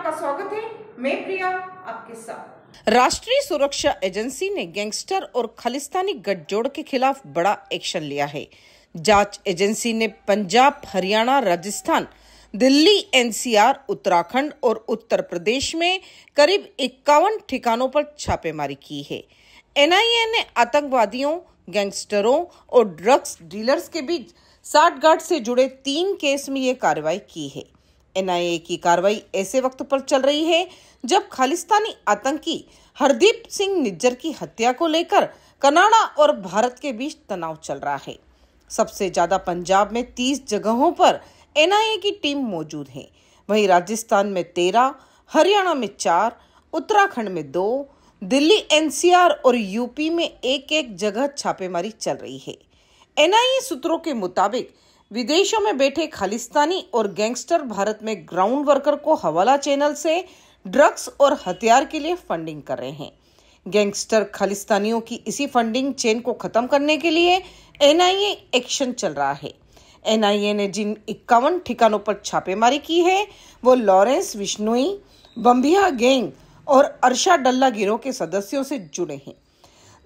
आपका स्वागत है मैं प्रिया आपके साथ राष्ट्रीय सुरक्षा एजेंसी ने गैंगस्टर और खालिस्तानी गठजोड़ के खिलाफ बड़ा एक्शन लिया है जांच एजेंसी ने पंजाब हरियाणा राजस्थान दिल्ली एनसीआर उत्तराखंड और उत्तर प्रदेश में करीब इक्यावन ठिकानों पर छापेमारी की है एनआईए ने आतंकवादियों गैंगस्टरों और ड्रग्स डीलर्स के बीच साठगाठ से जुड़े तीन केस में ये कार्रवाई की है एनआईए की कार्रवाई ऐसे वक्त पर चल रही है जब खालिस्तानी आतंकी हरदीप सिंह निज्जर की हत्या को लेकर कनाडा और भारत के बीच तनाव चल रहा है सबसे ज्यादा पंजाब में 30 जगहों पर एनआईए की टीम मौजूद है वहीं राजस्थान में तेरह हरियाणा में चार उत्तराखंड में दो दिल्ली एनसीआर और यूपी में एक एक जगह छापेमारी चल रही है एनआईए सूत्रों के मुताबिक विदेशों में बैठे खालिस्तानी और गैंगस्टर भारत में ग्राउंड वर्कर को हवाला चैनल से ड्रग्स और हथियार के लिए फंडिंग कर रहे हैं गैंगस्टर खालिस्तानियों की इसी फंडिंग चेन को खत्म करने के लिए एनआईए एक्शन चल रहा है एनआईए ने जिन इक्यावन ठिकानों पर छापेमारी की है वो लॉरेंस विश्नोई बम्बिया गैंग और अर्षा डल्ला गिरोह के सदस्यों से जुड़े हैं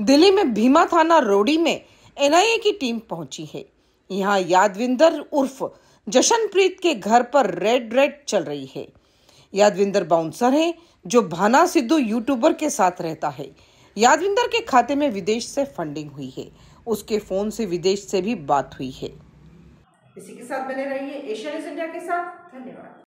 दिल्ली में भीमा थाना रोडी में एनआईए की टीम पहुंची है यहाँ यादविंदर उर्फ जशनप्रीत के घर पर रेड रेड चल रही है यादविंदर बाउंसर है जो भाना सिद्धू यूट्यूबर के साथ रहता है यादविंदर के खाते में विदेश से फंडिंग हुई है उसके फोन से विदेश से भी बात हुई है इसी के साथ बने रहिए न्यूज इंडिया के साथ धन्यवाद